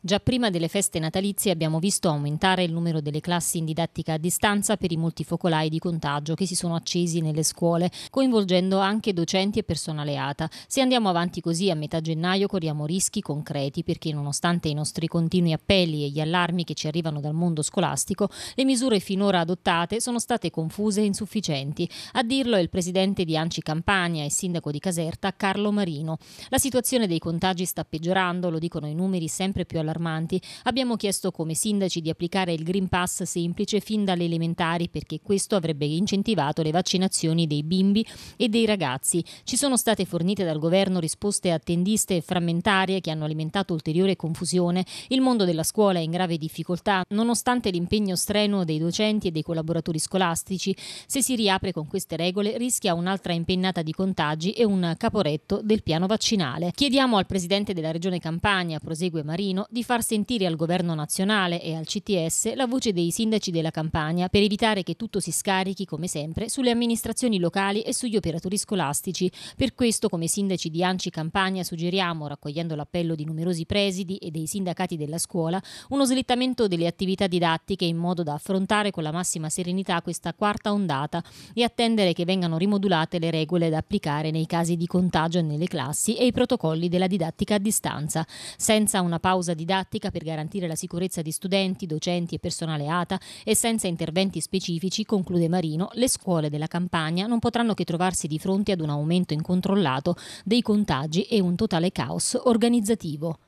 Già prima delle feste natalizie abbiamo visto aumentare il numero delle classi in didattica a distanza per i molti focolai di contagio che si sono accesi nelle scuole, coinvolgendo anche docenti e personale ATA. Se andiamo avanti così a metà gennaio corriamo rischi concreti perché nonostante i nostri continui appelli e gli allarmi che ci arrivano dal mondo scolastico, le misure finora adottate sono state confuse e insufficienti. A dirlo è il presidente di Anci Campania e sindaco di Caserta Carlo Marino. La situazione dei contagi sta peggiorando, lo dicono i numeri sempre più allarmanti allarmanti. Abbiamo chiesto come sindaci di applicare il Green Pass semplice fin dalle elementari perché questo avrebbe incentivato le vaccinazioni dei bimbi e dei ragazzi. Ci sono state fornite dal governo risposte attendiste e frammentarie che hanno alimentato ulteriore confusione. Il mondo della scuola è in grave difficoltà nonostante l'impegno strenuo dei docenti e dei collaboratori scolastici. Se si riapre con queste regole rischia un'altra impennata di contagi e un caporetto del piano vaccinale. Chiediamo al presidente della regione Campania, prosegue Marino, di di far sentire al governo nazionale e al CTS la voce dei sindaci della campagna per evitare che tutto si scarichi, come sempre, sulle amministrazioni locali e sugli operatori scolastici. Per questo, come sindaci di Anci Campagna, suggeriamo, raccogliendo l'appello di numerosi presidi e dei sindacati della scuola, uno slittamento delle attività didattiche in modo da affrontare con la massima serenità questa quarta ondata e attendere che vengano rimodulate le regole da applicare nei casi di contagio nelle classi e i protocolli della didattica a distanza, senza una pausa di didattica per garantire la sicurezza di studenti, docenti e personale ATA e senza interventi specifici, conclude Marino, le scuole della campagna non potranno che trovarsi di fronte ad un aumento incontrollato dei contagi e un totale caos organizzativo.